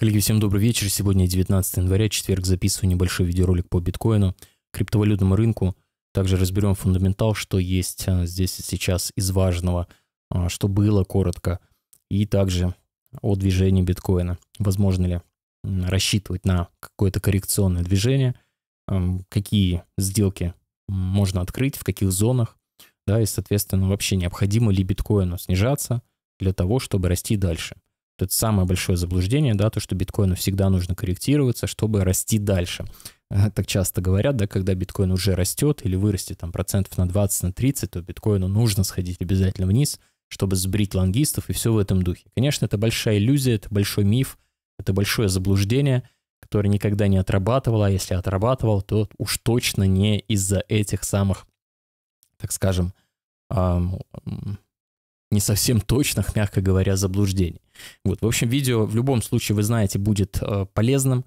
Коллеги, всем добрый вечер. Сегодня 19 января, четверг, записываю небольшой видеоролик по биткоину, криптовалютному рынку. Также разберем фундаментал, что есть а, здесь и сейчас из важного, а, что было коротко. И также о движении биткоина. Возможно ли рассчитывать на какое-то коррекционное движение, какие сделки можно открыть, в каких зонах, да, и, соответственно, вообще необходимо ли биткоину снижаться для того, чтобы расти дальше – это самое большое заблуждение, да, то, что биткоину всегда нужно корректироваться, чтобы расти дальше. Э, так часто говорят, да, когда биткоин уже растет или вырастет там процентов на 20, на 30, то биткоину нужно сходить обязательно вниз, чтобы сбрить лонгистов и все в этом духе. Конечно, это большая иллюзия, это большой миф, это большое заблуждение, которое никогда не отрабатывало, а если отрабатывал, то уж точно не из-за этих самых, так скажем, не совсем точных, мягко говоря, заблуждений. Вот, в общем, видео в любом случае, вы знаете, будет э, полезным.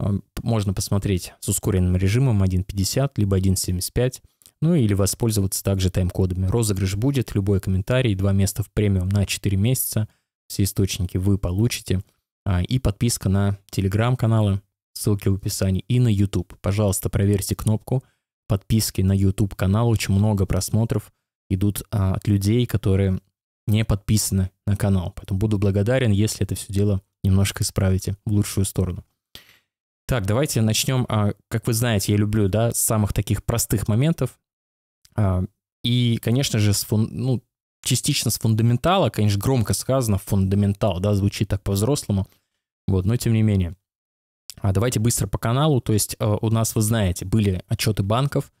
Э, можно посмотреть с ускоренным режимом 1.50, либо 1.75, ну или воспользоваться также тайм-кодами. Розыгрыш будет, любой комментарий, два места в премиум на 4 месяца, все источники вы получите. А, и подписка на телеграм-каналы, ссылки в описании, и на YouTube. Пожалуйста, проверьте кнопку подписки на YouTube-канал, очень много просмотров идут а, от людей, которые не подписаны на канал. Поэтому буду благодарен, если это все дело немножко исправите в лучшую сторону. Так, давайте начнем. А, как вы знаете, я люблю, да, самых таких простых моментов. А, и, конечно же, с фун... ну, частично с фундаментала, конечно, громко сказано фундаментал, да, звучит так по-взрослому. Вот, но тем не менее. А давайте быстро по каналу. То есть а, у нас, вы знаете, были отчеты банков,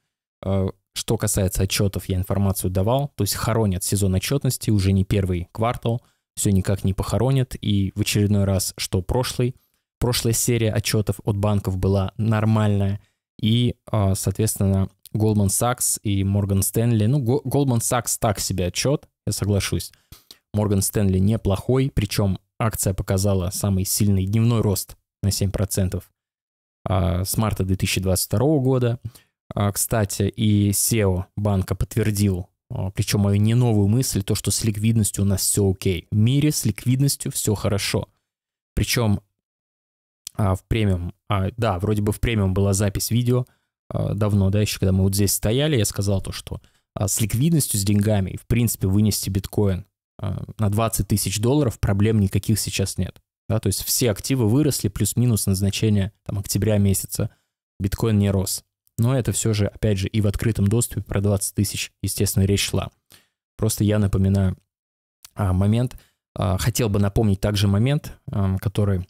что касается отчетов, я информацию давал, то есть хоронят сезон отчетности, уже не первый квартал, все никак не похоронят, и в очередной раз, что прошлый, прошлая серия отчетов от банков была нормальная, и, а, соответственно, Goldman Sachs и Morgan Stanley, ну, Goldman Sachs так себе отчет, я соглашусь, Morgan Stanley неплохой, причем акция показала самый сильный дневной рост на 7% а, с марта 2022 года, а, кстати, и SEO банка подтвердил а, причем мою не новую мысль, то, что с ликвидностью у нас все окей. В мире с ликвидностью все хорошо. Причем а, в премиум, да, вроде бы в премиум была запись видео давно, да, еще когда мы вот здесь стояли, я сказал то, что с ликвидностью, с деньгами, в принципе, вынести биткоин на 20 тысяч долларов проблем никаких сейчас нет. Да, то есть все активы выросли, плюс-минус назначение там октября месяца. Биткоин не рос. Но это все же, опять же, и в открытом доступе про 20 тысяч, естественно, речь шла. Просто я напоминаю а, момент. А, хотел бы напомнить также момент, а, который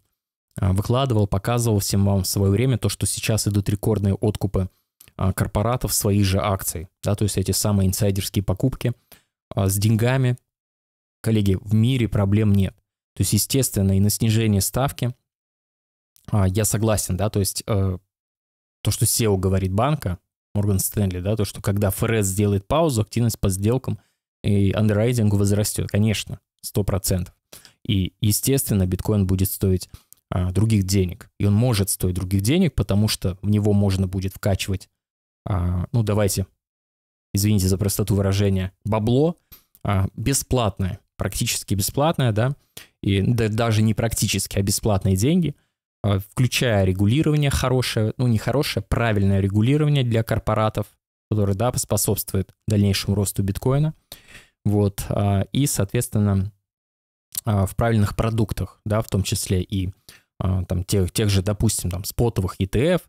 выкладывал, показывал всем вам в свое время, то, что сейчас идут рекордные откупы корпоратов своих же акций, да, то есть эти самые инсайдерские покупки. С деньгами, коллеги, в мире проблем нет. То есть, естественно, и на снижение ставки я согласен, да, то есть э, то, что SEO говорит банка, Морган Стэнли, да, то, что когда ФРС сделает паузу, активность по сделкам и андеррайтингу возрастет, конечно, 100%. И, естественно, биткоин будет стоить а, других денег. И он может стоить других денег, потому что в него можно будет вкачивать, а, ну, давайте, извините за простоту выражения, бабло а, бесплатное, практически бесплатное, да, и да, даже не практически, а бесплатные деньги – а, включая регулирование хорошее, ну не хорошее, правильное регулирование для корпоратов, которое, да, способствует дальнейшему росту биткоина, вот, а, и, соответственно, а, в правильных продуктах, да, в том числе и там тех, тех же, допустим, там спотовых ETF,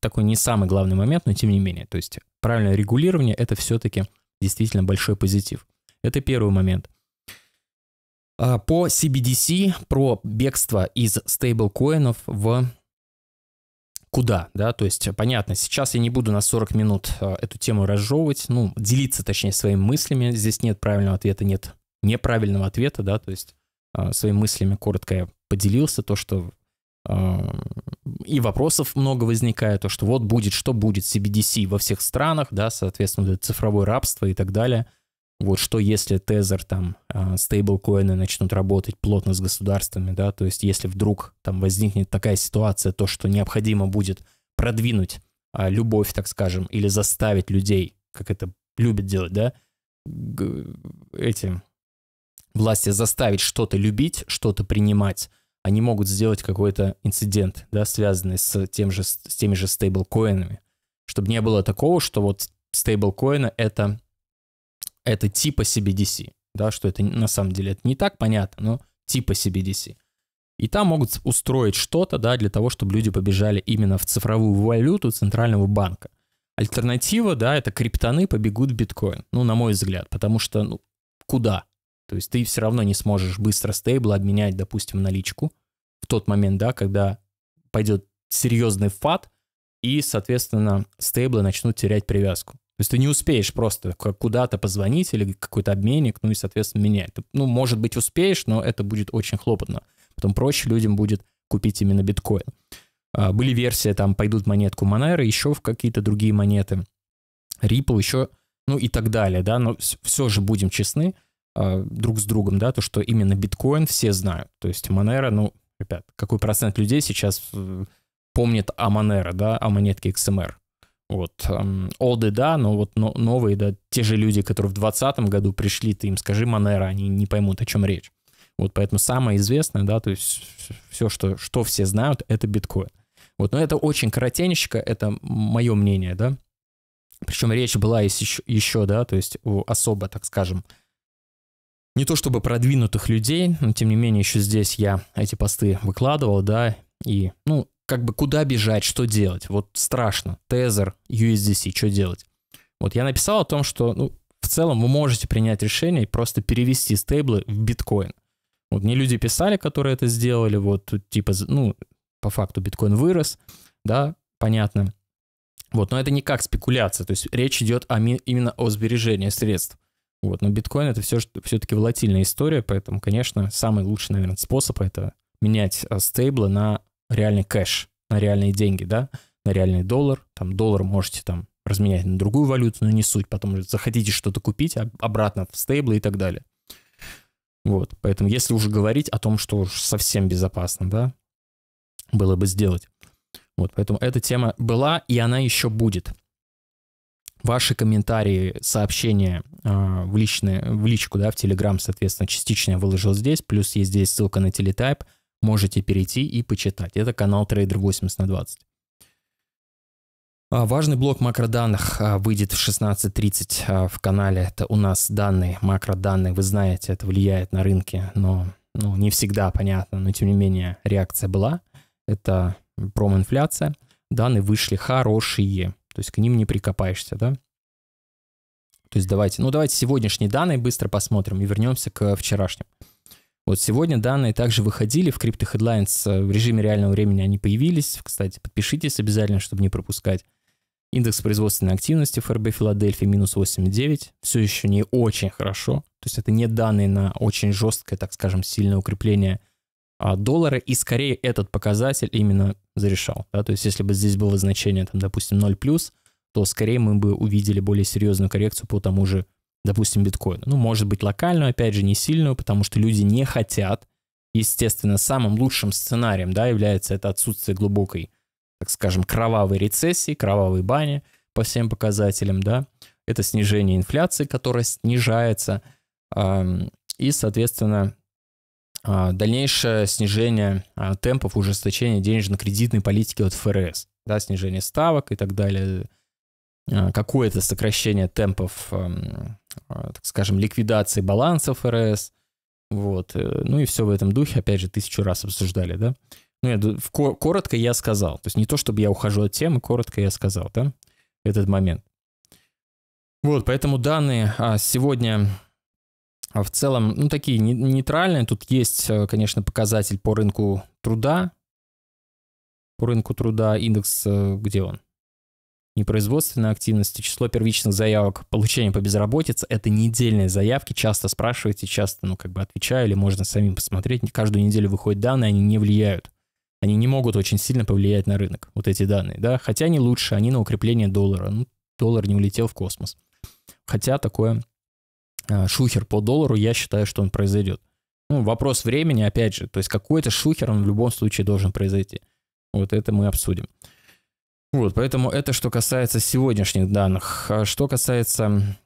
такой не самый главный момент, но тем не менее, то есть правильное регулирование — это все-таки действительно большой позитив. Это первый момент. А, по CBDC, про бегство из стейблкоинов в куда, да, то есть понятно, сейчас я не буду на 40 минут а, эту тему разжевывать, ну, делиться, точнее, своими мыслями, здесь нет правильного ответа, нет неправильного ответа, да, то есть а, своими мыслями коротко я поделился, то, что и вопросов много возникает, то, что вот будет, что будет CBDC во всех странах, да, соответственно, цифровое рабство и так далее – вот что если тезер там, а, стейблкоины начнут работать плотно с государствами, да, то есть если вдруг там возникнет такая ситуация, то что необходимо будет продвинуть а, любовь, так скажем, или заставить людей, как это любят делать, да, эти власти заставить что-то любить, что-то принимать, они могут сделать какой-то инцидент, да, связанный с, тем же, с теми же стейблкоинами, чтобы не было такого, что вот стейблкоины — это это типа CBDC, да, что это на самом деле это не так понятно, но типа CBDC. И там могут устроить что-то, да, для того, чтобы люди побежали именно в цифровую валюту центрального банка. Альтернатива, да, это криптоны побегут в биткоин, ну, на мой взгляд, потому что, ну, куда? То есть ты все равно не сможешь быстро стейбл обменять, допустим, наличку в тот момент, да, когда пойдет серьезный фат, и, соответственно, стейблы начнут терять привязку. То есть ты не успеешь просто куда-то позвонить или какой-то обменник, ну и, соответственно, менять. ну, может быть, успеешь, но это будет очень хлопотно. Потом проще людям будет купить именно биткоин. А, были версии, там, пойдут монетку Monero, еще в какие-то другие монеты. Ripple еще, ну и так далее, да, но все же будем честны а, друг с другом, да, то, что именно биткоин все знают. То есть Monero, ну, ребят, какой процент людей сейчас э, помнит о Monero, да, о монетке XMR? Вот, эм, да, но вот новые, да, те же люди, которые в 2020 году пришли, ты им скажи Манера, они не поймут, о чем речь. Вот поэтому самое известное, да, то есть все, что, что все знают, это биткоин. Вот, но это очень коротенечко, это мое мнение, да. Причем речь была еще, еще, да, то есть у особо, так скажем, не то чтобы продвинутых людей, но тем не менее еще здесь я эти посты выкладывал, да, и, ну, как бы куда бежать, что делать? Вот страшно. Тезер, USDC, что делать? Вот я написал о том, что ну, в целом вы можете принять решение и просто перевести стейблы в биткоин. Вот мне люди писали, которые это сделали, вот типа, ну, по факту биткоин вырос, да, понятно. Вот, но это не как спекуляция, то есть речь идет о, именно о сбережении средств. Вот, но биткоин это все, все-таки волатильная история, поэтому, конечно, самый лучший, наверное, способ это менять а, стейблы на реальный кэш, на реальные деньги, да, на реальный доллар. Там доллар можете там разменять на другую валюту, но не суть. Потом уже захотите что-то купить, а, обратно в стейблы и так далее. Вот, поэтому если уже говорить о том, что уж совсем безопасно, да, было бы сделать. Вот, поэтому эта тема была, и она еще будет. Ваши комментарии, сообщения э, в, личные, в личку, да, в Телеграм, соответственно, частично я выложил здесь, плюс есть здесь ссылка на телетайп – можете перейти и почитать. Это канал Trader 80 на 20. А, важный блок макроданных а, выйдет в 16.30 а, в канале. Это у нас данные, макроданные. Вы знаете, это влияет на рынки, но ну, не всегда понятно. Но тем не менее реакция была. Это проминфляция. Данные вышли хорошие. То есть к ним не прикопаешься, да? То есть давайте, ну давайте сегодняшние данные быстро посмотрим и вернемся к вчерашним. Вот сегодня данные также выходили в Crypto Headlines, э, в режиме реального времени они появились. Кстати, подпишитесь обязательно, чтобы не пропускать. Индекс производственной активности ФРБ Филадельфии минус 8,9. Все еще не очень хорошо. То есть это не данные на очень жесткое, так скажем, сильное укрепление а, доллара. И скорее этот показатель именно зарешал. Да? То есть если бы здесь было значение, там, допустим, 0+, то скорее мы бы увидели более серьезную коррекцию по тому же допустим, биткоина. Ну, может быть, локальную, опять же, не сильную, потому что люди не хотят. Естественно, самым лучшим сценарием, да, является это отсутствие глубокой, так скажем, кровавой рецессии, кровавой бани по всем показателям, да. Это снижение инфляции, которая снижается, и, соответственно, а, дальнейшее снижение а, темпов ужесточения денежно-кредитной политики от ФРС, да, снижение ставок и так далее, а, какое-то сокращение темпов Э, так скажем, ликвидации балансов РС, вот, э, ну и все в этом духе, опять же, тысячу раз обсуждали, да. Ну, я, коротко я сказал, то есть не то, чтобы я ухожу от темы, коротко я сказал, да, этот момент. Вот, поэтому данные а, сегодня а, в целом, ну, такие нейтральные. Тут есть, э, конечно, показатель по рынку труда. По рынку труда индекс, где он? непроизводственной активности, число первичных заявок, получение по безработице — это недельные заявки, часто спрашиваете, часто, ну, как бы отвечаю, или можно самим посмотреть. Каждую неделю выходят данные, они не влияют. Они не могут очень сильно повлиять на рынок, вот эти данные, да, хотя они лучше, они на укрепление доллара, ну, доллар не улетел в космос. Хотя такое а, шухер по доллару, я считаю, что он произойдет. Ну, вопрос времени, опять же, то есть какой-то шухер он в любом случае должен произойти. Вот это мы обсудим. Вот, поэтому это что касается сегодняшних данных. А что касается...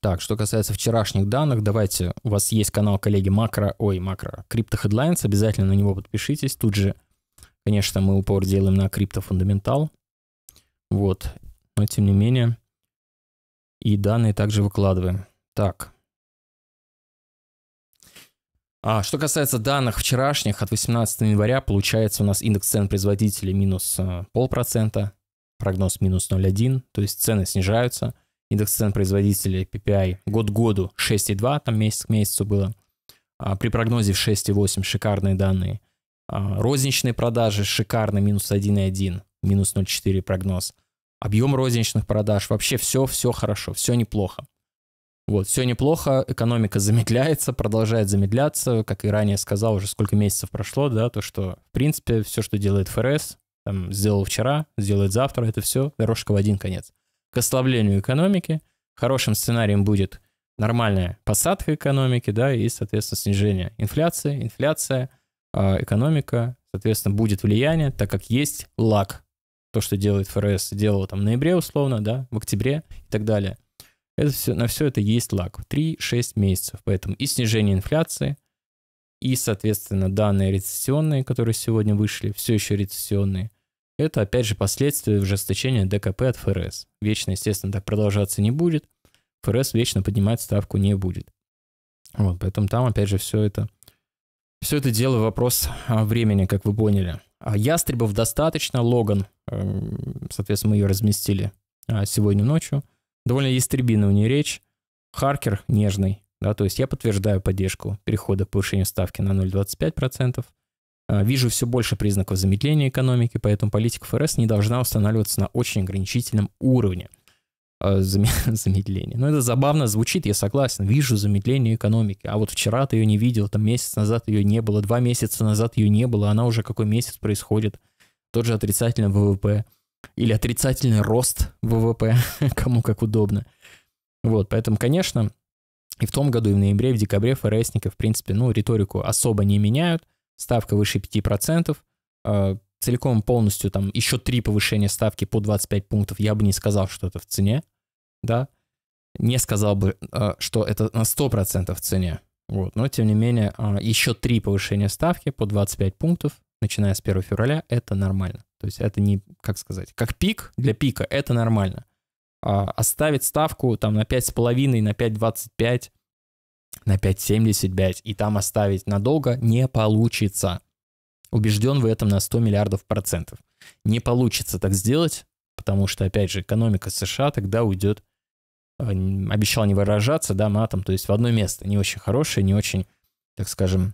Так, что касается вчерашних данных, давайте, у вас есть канал коллеги Макро, ой, Макро, Крипто Headlines, обязательно на него подпишитесь. Тут же, конечно, мы упор делаем на Крипто Фундаментал. Вот, но тем не менее, и данные также выкладываем. Так, а, что касается данных вчерашних, от 18 января получается у нас индекс цен производителей минус а, полпроцента, прогноз минус 0,1, то есть цены снижаются. Индекс цен производителей PPI год к году 6,2, там месяц к месяцу было. А при прогнозе в 6,8 шикарные данные. А, розничные продажи шикарные минус 1,1, минус 0,4 прогноз. Объем розничных продаж, вообще все, все хорошо, все неплохо. Вот, все неплохо, экономика замедляется, продолжает замедляться, как и ранее сказал, уже сколько месяцев прошло, да, то, что, в принципе, все, что делает ФРС, там, сделал вчера, сделает завтра, это все дорожка в один конец. К ослаблению экономики, хорошим сценарием будет нормальная посадка экономики, да, и, соответственно, снижение инфляции, инфляция, а, экономика, соответственно, будет влияние, так как есть лаг. То, что делает ФРС, делала там в ноябре условно, да, в октябре и так далее. Это все, на все это есть лак. 3-6 месяцев. Поэтому и снижение инфляции, и, соответственно, данные рецессионные, которые сегодня вышли, все еще рецессионные, это, опять же, последствия ужесточения ДКП от ФРС. Вечно, естественно, так продолжаться не будет. ФРС вечно поднимать ставку не будет. Вот, поэтому там, опять же, все это, все это дело вопрос а, времени, как вы поняли. А ястребов достаточно, Логан, эм, соответственно, мы ее разместили а, сегодня ночью – довольно истребина у нее речь. Харкер нежный, да, то есть я подтверждаю поддержку перехода к повышению ставки на 0,25%. А, вижу все больше признаков замедления экономики, поэтому политика ФРС не должна устанавливаться на очень ограничительном уровне а, замедление. Но ну, это забавно звучит, я согласен. Вижу замедление экономики. А вот вчера ты ее не видел, там месяц назад ее не было, два месяца назад ее не было, она уже какой месяц происходит. Тот же отрицательный ВВП или отрицательный рост ВВП, кому как удобно. Вот, поэтому, конечно, и в том году, и в ноябре, и в декабре ФРСники, в принципе, ну, риторику особо не меняют. Ставка выше 5%. Э, а, целиком полностью там еще три повышения ставки по 25 пунктов. Я бы не сказал, что это в цене, да. Не сказал бы, э, что это на 100% в цене. Вот. Но, тем не менее, э, еще три повышения ставки по 25 пунктов, начиная с 1 февраля, это нормально. То есть это не, как сказать, как пик, для пика это нормально. А оставить ставку там на 5,5, на 5,25, на 5,75 и там оставить надолго не получится. Убежден в этом на 100 миллиардов процентов. Не получится так сделать, потому что, опять же, экономика США тогда уйдет, а, обещал не выражаться, да, матом, то есть в одно место, не очень хорошее, не очень, так скажем,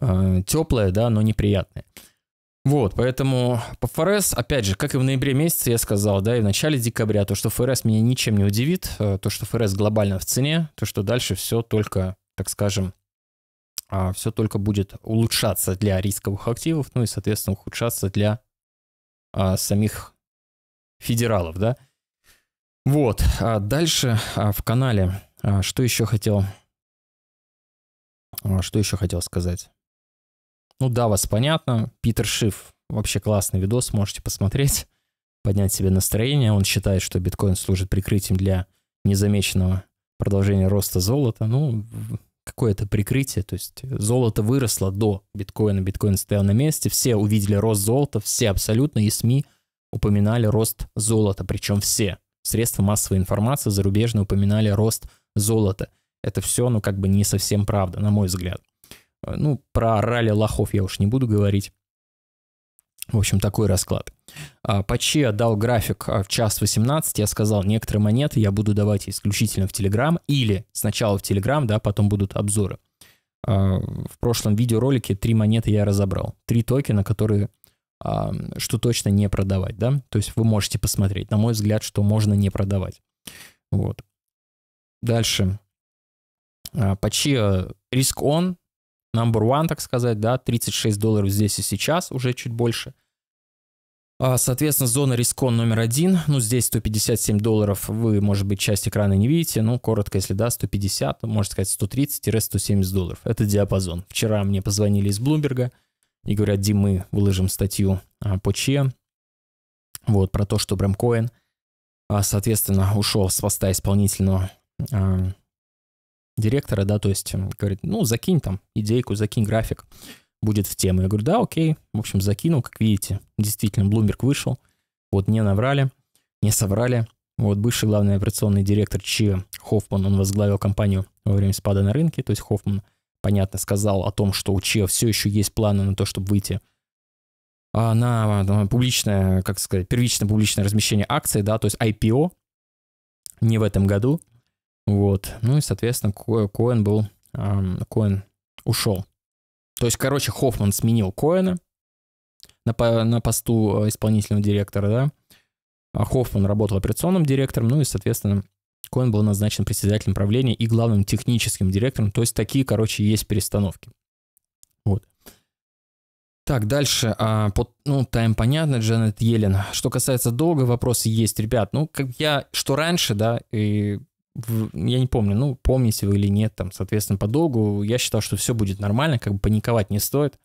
а, теплое, да, но неприятное. Вот, поэтому по ФРС, опять же, как и в ноябре месяце я сказал, да, и в начале декабря, то, что ФРС меня ничем не удивит, э, то, что ФРС глобально в цене, то, что дальше все только, так скажем, а, все только будет улучшаться для рисковых активов, ну и, соответственно, ухудшаться для а, самих федералов, да. Вот, а дальше а, в канале, а, что еще хотел, а, что еще хотел сказать? Ну да, вас понятно. Питер Шиф вообще классный видос, можете посмотреть, поднять себе настроение. Он считает, что биткоин служит прикрытием для незамеченного продолжения роста золота. Ну, какое-то прикрытие, то есть золото выросло до биткоина, биткоин стоял на месте, все увидели рост золота, все абсолютно, и СМИ упоминали рост золота, причем все. Средства массовой информации зарубежные упоминали рост золота. Это все, ну, как бы не совсем правда, на мой взгляд. Э, ну, про ралли лохов я уж не буду говорить. В общем, такой расклад. А, Паче дал график а, в час 18, я сказал, некоторые монеты я буду давать исключительно в Телеграм, или сначала в Телеграм, да, потом будут обзоры. А, в прошлом видеоролике три монеты я разобрал, три токена, которые что точно не продавать, да, то есть вы можете посмотреть, на мой взгляд, что можно не продавать, вот. Дальше, Паче э, риск он, number one, так сказать, да, 36 долларов здесь и сейчас, уже чуть больше. А, соответственно, зона рискон номер один, ну, здесь 157 долларов, вы, может быть, часть экрана не видите, ну, коротко, если да, 150, можно сказать, 130-170 долларов, это диапазон. Вчера мне позвонили из Блумберга и говорят, Дим, мы выложим статью а, по че, вот, про то, что Брэмкоин, а, соответственно, ушел с поста исполнительного директора, да, то есть говорит, ну, закинь там идейку, закинь график, будет в тему. Я говорю, да, окей, в общем, закинул, как видите, действительно, Bloomberg вышел, вот не наврали, не соврали. Вот бывший главный операционный директор Чи Хоффман, он возглавил компанию во время спада на рынке, то есть Хоффман, понятно, сказал о том, что у Чи все еще есть планы на то, чтобы выйти а, на, на публичное, как сказать, первичное публичное размещение акций, да, то есть IPO, не в этом году, вот. Ну и, соответственно, Коэн был... Коэн ушел. То есть, короче, Хоффман сменил Коэна на, по, на посту а, исполнительного директора, да. А Хоффман работал операционным директором, ну и, соответственно, Коэн был назначен председателем правления и главным техническим директором. То есть такие, короче, есть перестановки. Вот. Так, дальше, а, под, ну, тайм понятно, Джанет Елен. Что касается долга, вопросы есть, ребят. Ну, как я, что раньше, да, и я не помню, ну, помните вы или нет, там, соответственно, по долгу, я считал, что все будет нормально, как бы паниковать не стоит.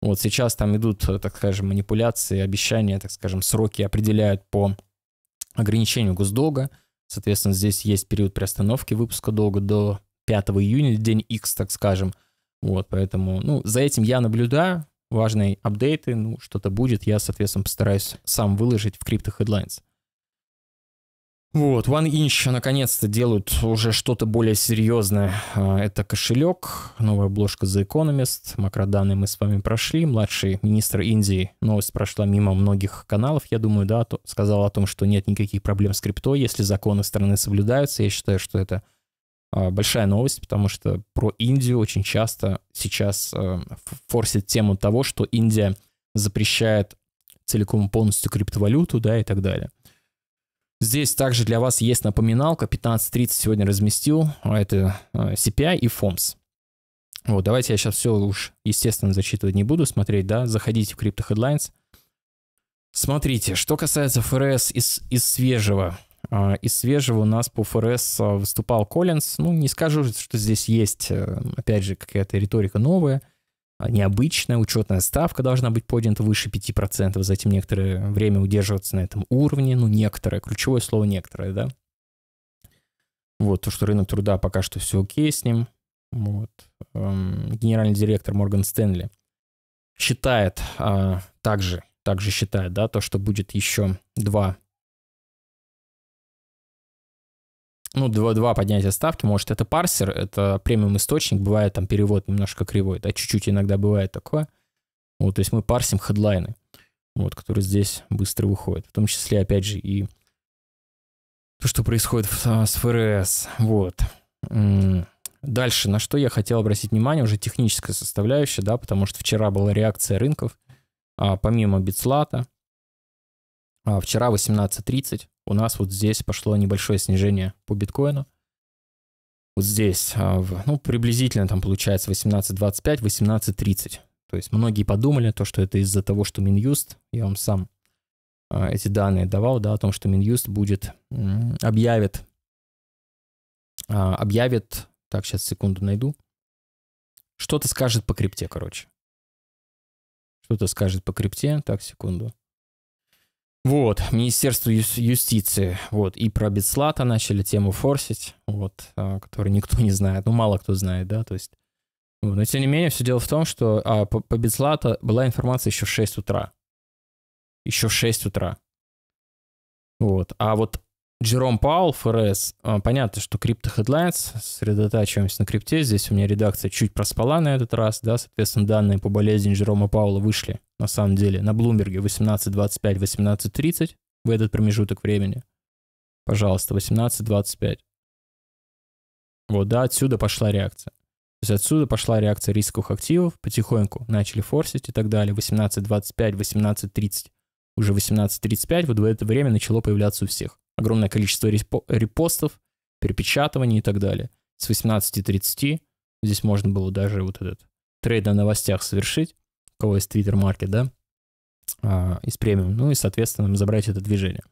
Вот сейчас там идут, э, так скажем, манипуляции, обещания, так скажем, сроки определяют по ограничению госдолга. Соответственно, здесь есть период приостановки выпуска долга до 5 июня, день X, так скажем. Вот, поэтому, ну, за этим я наблюдаю, важные апдейты, ну, что-то будет, я, соответственно, постараюсь сам выложить в Crypto Headlines. Вот, One Inch наконец-то делают уже что-то более серьезное. А, это кошелек, новая обложка The Economist, макроданные мы с вами прошли. Младший министр Индии, новость прошла мимо многих каналов, я думаю, да, то, сказал о том, что нет никаких проблем с крипто, если законы страны соблюдаются. Я считаю, что это а, большая новость, потому что про Индию очень часто сейчас а, форсит тему того, что Индия запрещает целиком полностью криптовалюту, да, и так далее. Здесь также для вас есть напоминалка. 15.30 сегодня разместил. А, это а, CPI и FOMS. Вот, давайте я сейчас все уж, естественно, зачитывать не буду, смотреть, да. Заходите в Crypto Headlines. Смотрите, что касается ФРС из, из свежего. А, из свежего у нас по ФРС выступал Коллинз. Ну, не скажу, что здесь есть, э, опять же, какая-то риторика новая – а, необычная, учетная ставка должна быть поднята выше 5%, затем некоторое время удерживаться на этом уровне, ну, некоторое, ключевое слово некоторое, да. Вот, то, что рынок труда пока что все окей с ним. Вот. Эм, генеральный директор Морган Стэнли считает, а, также, также считает, да, то, что будет еще два ну, два два поднятие ставки, может, это парсер, это премиум источник, бывает там перевод немножко кривой, да, чуть-чуть иногда бывает такое. Вот, то есть мы парсим хедлайны, вот, которые здесь быстро выходят. В том числе, опять же, и то, что происходит в, а, с ФРС, вот. Дальше, на что я хотел обратить внимание, уже техническая составляющая, да, потому что вчера была реакция рынков, а помимо Битслата, а вчера 18.30 у нас вот здесь пошло небольшое снижение по биткоину. Вот здесь, а, ну, приблизительно там получается 18.25, 18.30. То есть многие подумали, то, что это из-за того, что Минюст, я вам сам а, эти данные давал, да, о том, что Минюст будет, объявит, объявит, так, сейчас секунду найду, что-то скажет по крипте, короче. Что-то скажет по крипте, так, секунду. Вот, Министерство юс- юстиции, вот, и про Бетслата начали тему форсить, вот, а, который никто не знает, ну, мало кто знает, да, то есть, вот. но тем не менее, все дело в том, что а, по, по Бетслата была информация еще в 6 утра, еще в 6 утра, вот, а вот Джером Паул, ФРС, а, понятно, что крипто Headlines, сосредотачиваемся на крипте, здесь у меня редакция чуть проспала на этот раз, да, соответственно, данные по болезни Джерома Паула вышли на самом деле, на Блумберге 18.25, 18.30 в этот промежуток времени. Пожалуйста, 18.25. Вот, да, отсюда пошла реакция. То есть отсюда пошла реакция рисковых активов, потихоньку начали форсить и так далее. 18.25, 18.30, уже 18.35, вот в это время начало появляться у всех. Огромное количество репостов, перепечатываний и так далее. С 18.30 здесь можно было даже вот этот трейд на новостях совершить кого есть Twitter Market, да, а, из премиум, ну и, соответственно, забрать это движение.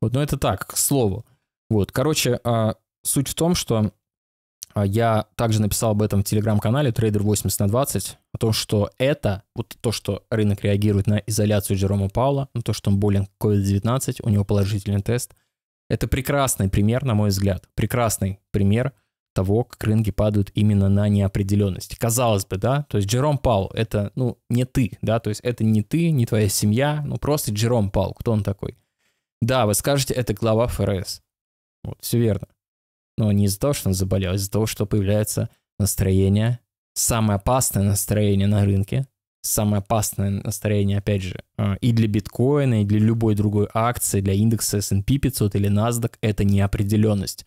Вот, но это так, к слову. Вот, короче, а, суть в том, что а, я также написал об этом в телеграм-канале Trader 80 на 20, о том, что это, вот то, что рынок реагирует на изоляцию Джерома Паула, на то, что он болен COVID-19, у него положительный тест, это прекрасный пример, на мой взгляд, прекрасный пример – того, как рынки падают именно на неопределенность. Казалось бы, да, то есть Джером Паул — это, ну, не ты, да, то есть это не ты, не твоя семья, ну, просто Джером Паул, кто он такой? Да, вы скажете, это глава ФРС. Вот, все верно. Но не из-за того, что он заболел, а из-за того, что появляется настроение, самое опасное настроение на рынке, самое опасное настроение, опять же, а, и для биткоина, и для любой другой акции, для индекса S&P 500 или NASDAQ, это неопределенность.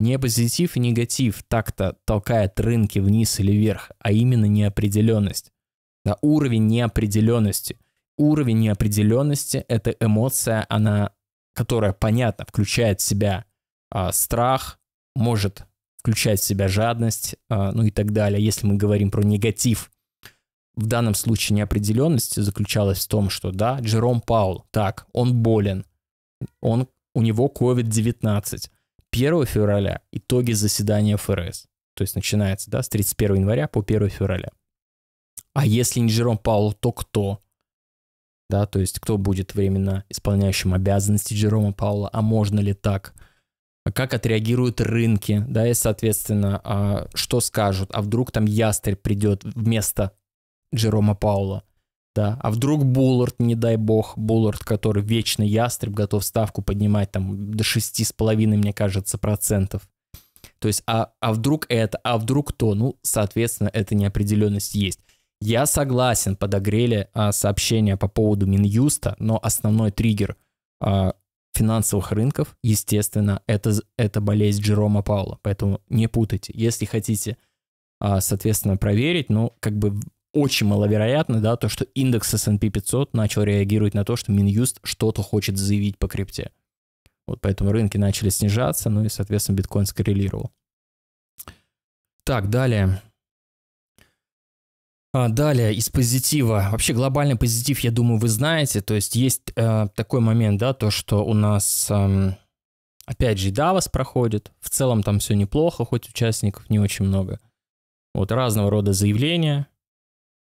Не позитив и негатив так-то толкает рынки вниз или вверх, а именно неопределенность. Да, уровень неопределенности. Уровень неопределенности – это эмоция, она, которая, понятно, включает в себя э, страх, может включать в себя жадность, э, ну и так далее, если мы говорим про негатив. В данном случае неопределенность заключалась в том, что, да, Джером Паул, так, он болен, он, у него COVID-19, 1 февраля итоги заседания ФРС. То есть начинается да, с 31 января по 1 февраля. А если не Джером Паул, то кто? Да, то есть кто будет временно исполняющим обязанности Джерома Паула, а можно ли так? А как отреагируют рынки, да, и, соответственно, а, что скажут, а вдруг там ястреб придет вместо Джерома Паула, да. А вдруг Буллард, не дай бог, Буллард, который вечный ястреб, готов ставку поднимать там до 6,5, мне кажется, процентов. То есть, а, а вдруг это, а вдруг то? Ну, соответственно, эта неопределенность есть. Я согласен, подогрели а, сообщения по поводу Минюста, но основной триггер а, финансовых рынков, естественно, это, это болезнь Джерома Паула. Поэтому не путайте. Если хотите, а, соответственно, проверить, ну, как бы очень маловероятно, да, то, что индекс S&P 500 начал реагировать на то, что Минюст что-то хочет заявить по крипте. Вот поэтому рынки начали снижаться, ну и, соответственно, биткоин скоррелировал. Так, далее. А, далее, из позитива. Вообще глобальный позитив, я думаю, вы знаете. То есть есть э, такой момент, да, то, что у нас, э, опять же, Давос проходит. В целом там все неплохо, хоть участников не очень много. Вот разного рода заявления,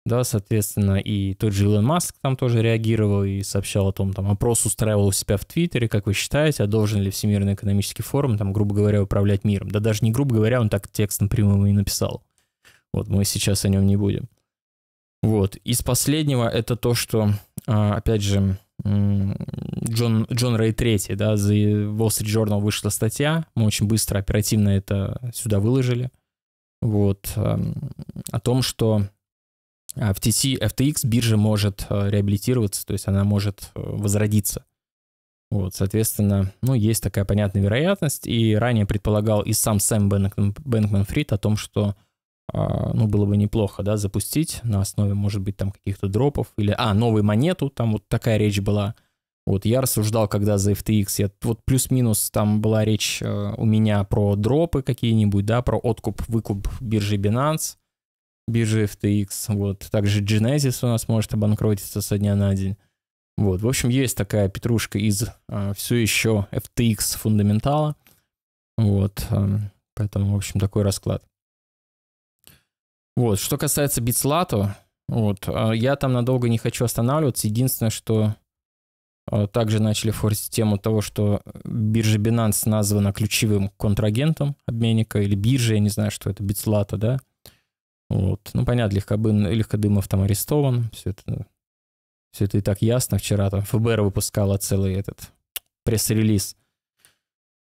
да, соответственно, и тот же Илон Маск там тоже реагировал и сообщал о том, там, опрос устраивал у себя в Твиттере, как вы считаете, а должен ли Всемирный экономический форум, там, грубо говоря, управлять миром? Да даже не грубо говоря, он так текстом прямым и написал. Вот, мы сейчас о нем не будем. Вот, из последнего это то, что, а, опять же, Джон, Джон Рэй III, да, за Wall Street Journal вышла статья, мы очень быстро, оперативно это сюда выложили, вот, о том, что FTC, а, FTX биржа может э, реабилитироваться, то есть она может э, возродиться. Вот, соответственно, ну, есть такая понятная вероятность, и ранее предполагал и сам Сэм Бэнкман Фрид о том, что, а, ну, было бы неплохо, да, запустить на основе, может быть, там каких-то дропов или, а, новую монету, там вот такая речь была. Вот я рассуждал, когда за FTX, я вот плюс-минус там была речь э, у меня про дропы какие-нибудь, да, про откуп-выкуп биржи Binance, биржи FTX. Вот. Также Genesis у нас может обанкротиться со дня на день. Вот. В общем, есть такая петрушка из а, все еще FTX фундаментала. Вот. А, поэтому, в общем, такой расклад. Вот. Что касается Битслату, вот, а, я там надолго не хочу останавливаться. Единственное, что а, также начали форсить тему того, что биржа Binance названа ключевым контрагентом обменника или биржа, я не знаю, что это, Битслата, да? Вот. Ну, понятно, Легкобын, Легкодымов там арестован, все это, все это и так ясно. Вчера там ФБР выпускала целый этот пресс-релиз.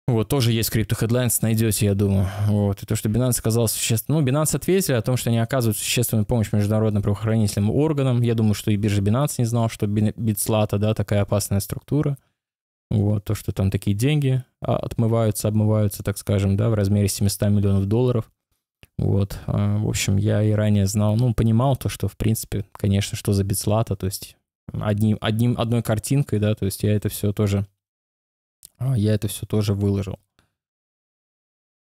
Вот, тоже есть крипто Headlines, найдете, я думаю. Вот, и то, что Binance сказал существенно... Ну, Binance ответили о том, что они оказывают существенную помощь международным правоохранительным органам. Я думаю, что и биржа Binance не знала, что Битслата, да, такая опасная структура. Вот, то, что там такие деньги а, отмываются, обмываются, так скажем, да, в размере 700 миллионов долларов. Вот, а, в общем, я и ранее знал, ну, понимал то, что, в принципе, конечно, что за битслата, то есть одним, одним, одной картинкой, да, то есть я это все тоже, а, я это все тоже выложил.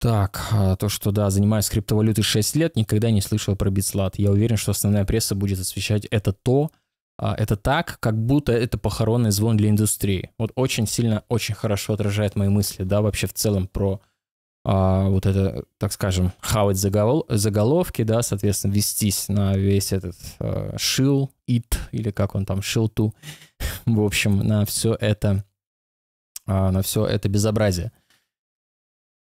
Так, а, то, что, да, занимаюсь криптовалютой 6 лет, никогда не слышал про битслат. Я уверен, что основная пресса будет освещать это то, это так, как будто это похоронный звон для индустрии. Вот очень сильно, очень хорошо отражает мои мысли, да, вообще в целом про а, вот это, так скажем, хавать загол, заголовки, да, соответственно, вестись на весь этот а, шил, ит, или как он там, шил ту, в общем, на все это, а, на все это безобразие.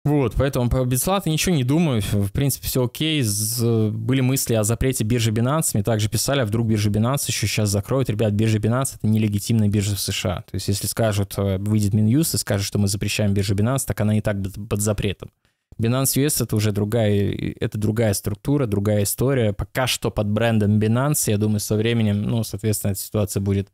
Вот, поэтому про бесплатно ничего не думаю. В принципе, все окей. З были мысли о запрете биржи Binance. Мне также писали, а вдруг биржа Binance еще сейчас закроют. Ребят, биржа Binance — это нелегитимная биржа в США. То есть, если скажут, э, выйдет Минюс и скажет, что мы запрещаем биржу Binance, так она и так под запретом. Binance US — это уже другая, это другая структура, другая история. Пока что под брендом Binance, я думаю, со временем, ну, соответственно, эта ситуация будет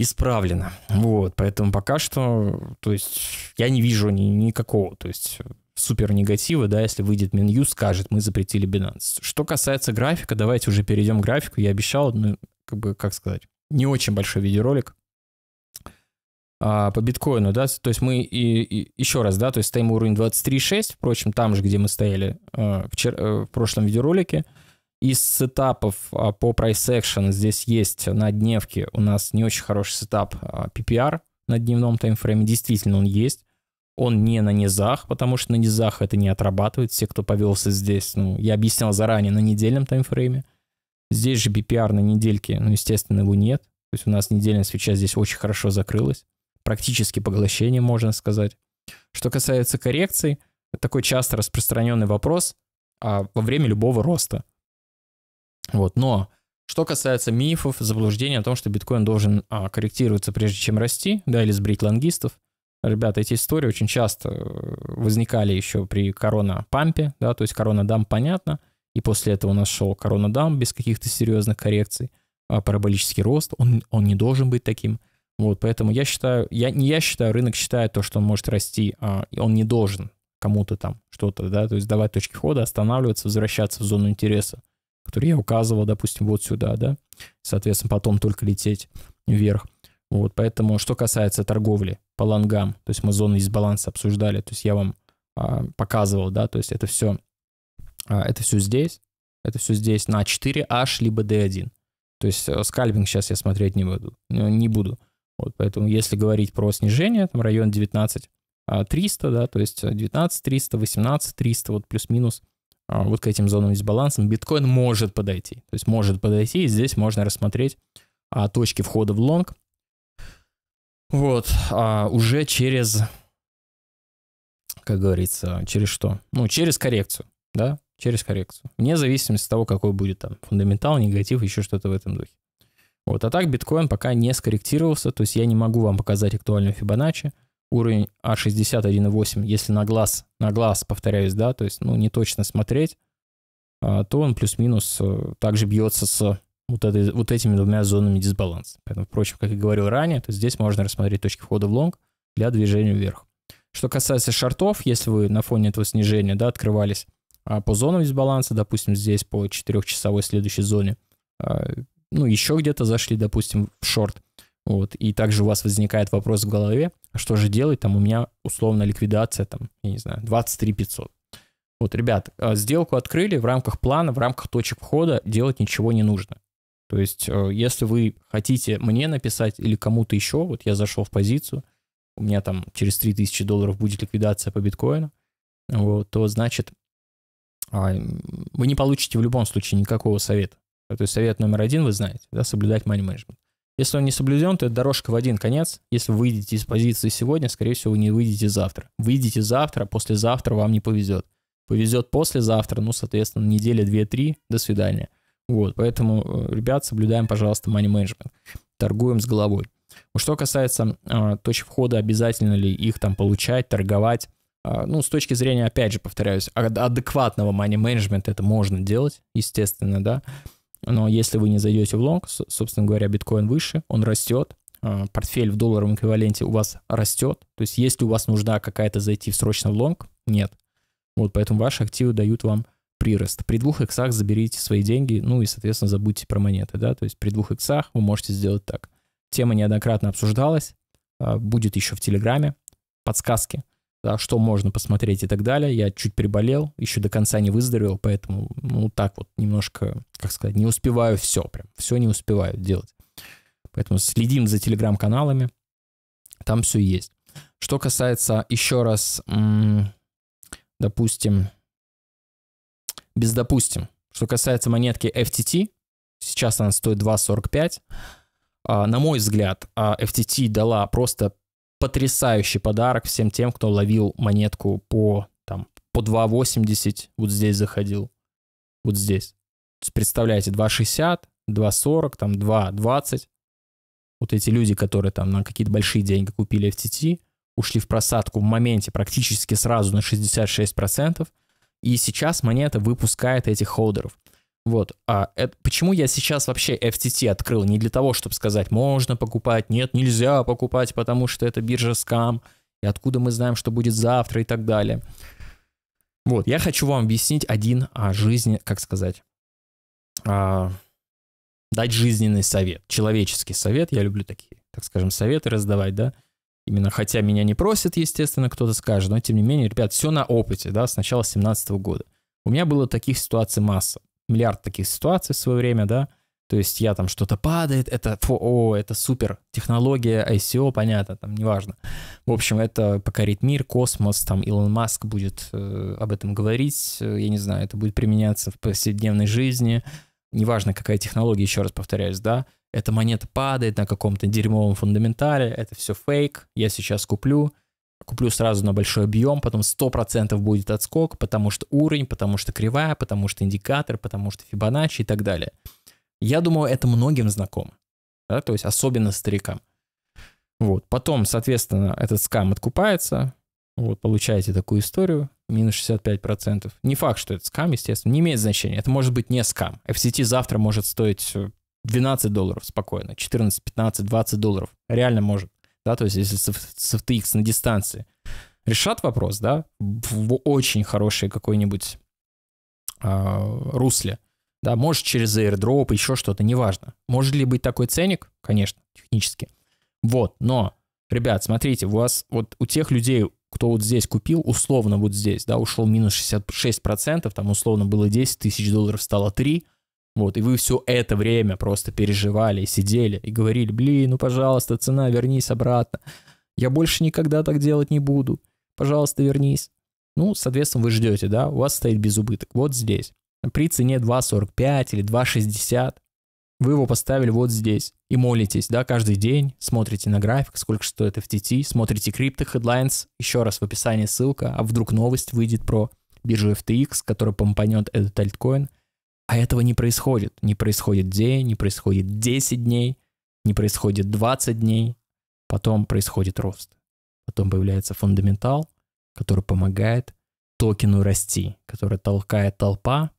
исправлено. Вот, поэтому пока что, то есть, я не вижу ни, никакого, то есть, супер негатива, да, если выйдет меню, скажет, мы запретили Binance. Что касается графика, давайте уже перейдем к графику. Я обещал, ну, как бы, как сказать, не очень большой видеоролик а, по биткоину, да, то есть мы и, и еще раз, да, то есть стоим уровень 23.6, впрочем, там же, где мы стояли э, а, вчера, э, в прошлом видеоролике, из сетапов а, по price action здесь есть на дневке у нас не очень хороший сетап а, PPR на дневном таймфрейме. Действительно, он есть. Он не на низах, потому что на низах это не отрабатывает. Все, кто повелся здесь, ну, я объяснял заранее, на недельном таймфрейме. Здесь же PPR на недельке, ну, естественно, его нет. То есть у нас недельная свеча здесь очень хорошо закрылась. Практически поглощение, можно сказать. Что касается коррекций, такой часто распространенный вопрос а, во время любого роста – вот, но что касается мифов, заблуждений о том, что биткоин должен а, корректироваться прежде чем расти, да, или сбрить лонгистов, ребята, эти истории очень часто э, возникали еще при корона-пампе, да, то есть корона-дам, понятно, и после этого у нас шел корона-дам без каких-то серьезных коррекций, а параболический рост, он, он не должен быть таким. Вот, поэтому я считаю, я, не я считаю, рынок считает то, что он может расти, а он не должен кому-то там что-то, да, то есть давать точки хода, останавливаться, возвращаться в зону интереса который я указывал, допустим, вот сюда, да, соответственно, потом только лететь вверх. Вот, поэтому, что касается торговли по лонгам, то есть мы зоны из баланса обсуждали, то есть я вам а, показывал, да, то есть это все, а, это все здесь, это все здесь на 4H либо D1. То есть э, скальпинг сейчас я смотреть не буду, не буду. Вот, поэтому если говорить про снижение, там район 19 300, а, да, то есть 19 300, 18 300, вот плюс-минус – а, вот к этим зонам дисбаланса биткоин может подойти. То есть может подойти, и здесь можно рассмотреть а, точки входа в лонг. Вот, а, уже через, как говорится, через что? Ну, через коррекцию, да, через коррекцию. Вне зависимости от того, какой будет там фундаментал, негатив, еще что-то в этом духе. Вот, а так биткоин пока не скорректировался, то есть я не могу вам показать актуальную Фибоначчи уровень а 61,8 если на глаз, на глаз, повторяюсь, да, то есть, ну, не точно смотреть, а, то он плюс-минус э, также бьется с вот, этой, вот этими двумя зонами дисбаланса. Поэтому, впрочем, как и говорил ранее, то здесь можно рассмотреть точки входа в лонг для движения вверх. Что касается шортов если вы на фоне этого снижения, да, открывались а, по зонам дисбаланса, допустим, здесь по 4-часовой следующей зоне, а, ну, еще где-то зашли, допустим, в шорт – вот. И также у вас возникает вопрос в голове, а что же делать, там у меня условно ликвидация, там, я не знаю, 23 500. Вот, ребят, э, сделку открыли в рамках плана, в рамках точек входа, делать ничего не нужно. То есть, э, если вы хотите мне написать или кому-то еще, вот я зашел в позицию, у меня там через 3000 долларов будет ликвидация по биткоину, вот, то значит, а, вы не получите в любом случае никакого совета. То есть совет номер один вы знаете, да, соблюдать money management. Если он не соблюден, то это дорожка в один конец. Если вы выйдете из позиции сегодня, скорее всего, вы не выйдете завтра. Выйдете завтра, а послезавтра вам не повезет. Повезет послезавтра, ну, соответственно, неделя, две, три, до свидания. Вот, поэтому, э, ребят, соблюдаем, пожалуйста, money management. Торгуем с головой. Что касается э, а, точек входа, обязательно ли их там получать, торговать, э, ну, с точки зрения, опять же, повторяюсь, адекватного money management это можно делать, естественно, да, но если вы не зайдете в лонг, собственно говоря, биткоин выше, он растет, а, портфель в долларовом эквиваленте у вас растет. То есть если у вас нужда какая-то зайти срочно в лонг, нет. Вот поэтому ваши активы дают вам прирост. При двух иксах заберите свои деньги, ну и, соответственно, забудьте про монеты, да, то есть при двух иксах вы можете сделать так. Тема неоднократно обсуждалась, а, будет еще в Телеграме, подсказки, да, что можно посмотреть и так далее. Я чуть приболел, еще до конца не выздоровел, поэтому, ну, так вот, немножко, как сказать, не успеваю все прям, все не успеваю делать. Поэтому следим за телеграм-каналами, там все есть. Что касается, еще раз, допустим, без допустим, что касается монетки FTT, сейчас она стоит 2.45, а, на мой взгляд, а, FTT дала просто потрясающий подарок всем тем, кто ловил монетку по, там, по 2,80, вот здесь заходил, вот здесь. Представляете, 2,60, 2,40, там 2,20. Вот эти люди, которые там на какие-то большие деньги купили в FTT, ушли в просадку в моменте практически сразу на 66%, и сейчас монета выпускает этих холдеров. Вот. А это, почему я сейчас вообще FTT открыл? Не для того, чтобы сказать, можно покупать, нет, нельзя покупать, потому что это биржа скам, и откуда мы знаем, что будет завтра и так далее. Вот, я хочу вам объяснить один о а, жизни, как сказать, а, дать жизненный совет, человеческий совет. Я люблю такие, так скажем, советы раздавать, да. Именно хотя меня не просят, естественно, кто-то скажет, но тем не менее, ребят, все на опыте, да, с начала 2017 года. У меня было таких ситуаций масса миллиард таких ситуаций в свое время, да, то есть я там что-то падает, это фу, о, это супер технология, ICO, понятно, там неважно. В общем, это покорит мир, космос, там Илон Маск будет э, об этом говорить, э, я не знаю, это будет применяться в повседневной жизни, неважно какая технология, еще раз повторяюсь, да, эта монета падает на каком-то дерьмовом фундаментале, это все фейк, я сейчас куплю, куплю сразу на большой объем, потом 100% будет отскок, потому что уровень, потому что кривая, потому что индикатор, потому что Фибоначчи и так далее. Я думаю, это многим знакомо, да, то есть особенно старикам. Вот, потом, соответственно, этот скам откупается, вот, получаете такую историю, минус 65%. Не факт, что это скам, естественно, не имеет значения, это может быть не скам. FCT завтра может стоить 12 долларов спокойно, 14, 15, 20 долларов, реально может да, то есть если SFTX на дистанции, решат вопрос, да, в очень хорошее какое нибудь э, а, русле, да, может через airdrop, еще что-то, неважно. Может ли быть такой ценник? Конечно, технически. Вот, но, ребят, смотрите, у вас, вот у тех людей, кто вот здесь купил, условно вот здесь, да, ушел минус 66%, там условно было 10 тысяч долларов, стало 3, вот, и вы все это время просто переживали, сидели и говорили, блин, ну пожалуйста, цена, вернись обратно. Я больше никогда так делать не буду. Пожалуйста, вернись. Ну, соответственно, вы ждете, да, у вас стоит без убыток, вот здесь. При цене 2.45 или 2.60 вы его поставили вот здесь и молитесь, да, каждый день, смотрите на график, сколько стоит FTT, смотрите крипто Headlines, еще раз в описании ссылка, а вдруг новость выйдет про биржу FTX, которая помпанет этот альткоин – а этого не происходит. Не происходит день, не происходит 10 дней, не происходит 20 дней. Потом происходит рост. Потом появляется фундаментал, который помогает токену расти, который толкает толпа.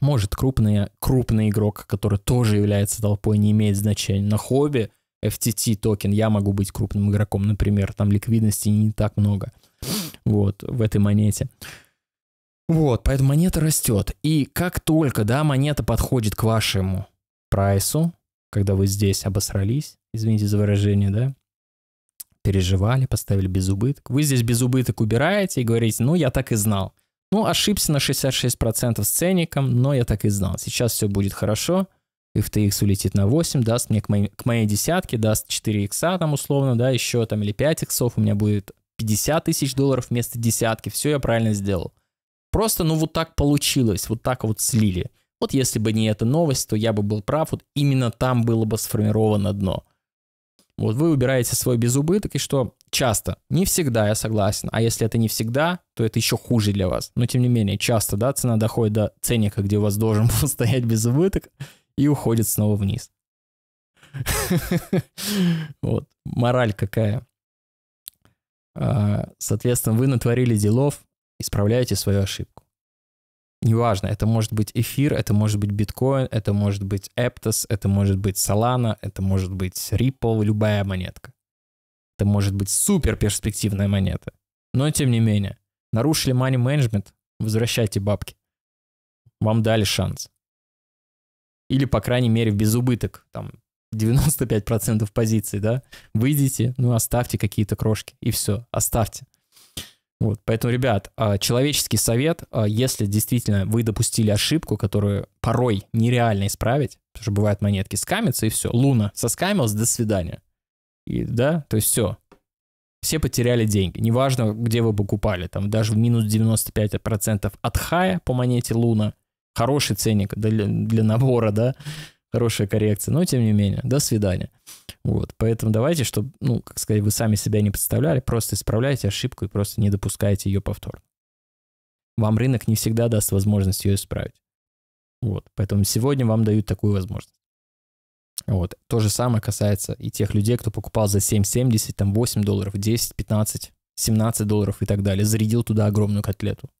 Может, крупный, крупный игрок, который тоже является толпой, не имеет значения. На хобби FTT токен я могу быть крупным игроком, например, там ликвидности не так много вот в этой монете. Вот, поэтому монета растет. И как только, да, монета подходит к вашему прайсу, когда вы здесь обосрались, извините за выражение, да, переживали, поставили без убыток. Вы здесь без убыток убираете и говорите, ну, я так и знал. Ну, ошибся на 66% с ценником, но я так и знал. Сейчас все будет хорошо. FTX улетит на 8, даст мне к моей, к моей десятке, даст 4 икса там условно, да, еще там или 5 иксов, у меня будет 50 тысяч долларов вместо десятки. Все я правильно сделал. Просто, ну, вот так получилось, вот так вот слили. Вот если бы не эта новость, то я бы был прав, вот именно там было бы сформировано дно. Вот вы убираете свой безубыток, и что часто, не всегда, я согласен, а если это не всегда, то это еще хуже для вас. Но тем не менее, часто, да, цена доходит до ценника, где у вас должен был стоять безубыток, и уходит снова вниз. Вот, мораль какая. А, соответственно, вы натворили делов, исправляете свою ошибку. Неважно, это может быть эфир, это может быть биткоин, это может быть Aptos, это может быть Solana, это может быть Ripple, любая монетка. Это может быть супер перспективная монета. Но тем не менее, нарушили money management, возвращайте бабки. Вам дали шанс. Или, по крайней мере, без убыток, там, 95% позиций, да, выйдите, ну, оставьте какие-то крошки, и все, оставьте. Вот, поэтому, ребят, а, человеческий совет, а, если действительно вы допустили ошибку, которую порой нереально исправить, потому что бывают монетки, скамятся и все. Луна соскамилась, до свидания. И, да, то есть все. Все потеряли деньги. Неважно, где вы покупали, там даже в минус 95% от хая по монете Луна, хороший ценник для, для набора, да, хорошая коррекция, но тем не менее, до свидания. Вот, поэтому давайте, чтобы, ну, как сказать, вы сами себя не подставляли, просто исправляйте ошибку и просто не допускайте ее повторно. Вам рынок не всегда даст возможность ее исправить. Вот, поэтому сегодня вам дают такую возможность. Вот, то же самое касается и тех людей, кто покупал за 7,70, там 8 долларов, 10, 15, 17 долларов и так далее, зарядил туда огромную котлету.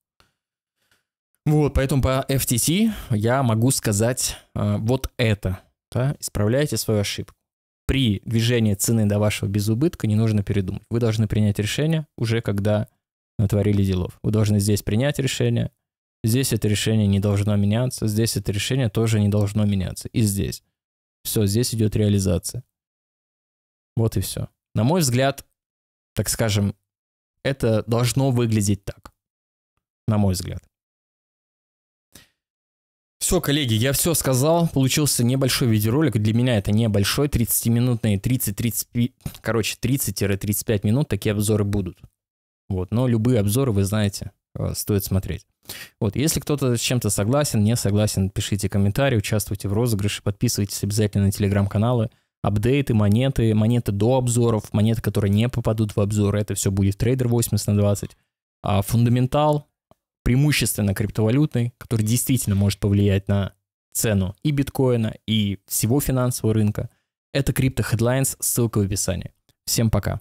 Вот, поэтому по FTT я могу сказать э, вот это. Да? Исправляйте свою ошибку. При движении цены до вашего безубытка не нужно передумать. Вы должны принять решение уже когда натворили делов. Вы должны здесь принять решение. Здесь это решение не должно меняться. Здесь это решение тоже не должно меняться. И здесь. Все, здесь идет реализация. Вот и все. На мой взгляд, так скажем, это должно выглядеть так. На мой взгляд. Все, коллеги, я все сказал. Получился небольшой видеоролик. Для меня это небольшой, 30-минутный, 30-35, короче, 30-35 минут такие обзоры будут. Вот, но любые обзоры, вы знаете, э, стоит смотреть. Вот, если кто-то с чем-то согласен, не согласен, пишите комментарии, участвуйте в розыгрыше, подписывайтесь обязательно на телеграм-каналы, апдейты, монеты, монеты до обзоров, монеты, которые не попадут в обзор, это все будет трейдер 80 на 20. А фундаментал, преимущественно криптовалютный, который действительно может повлиять на цену и биткоина, и всего финансового рынка. Это Crypto Headlines, ссылка в описании. Всем пока.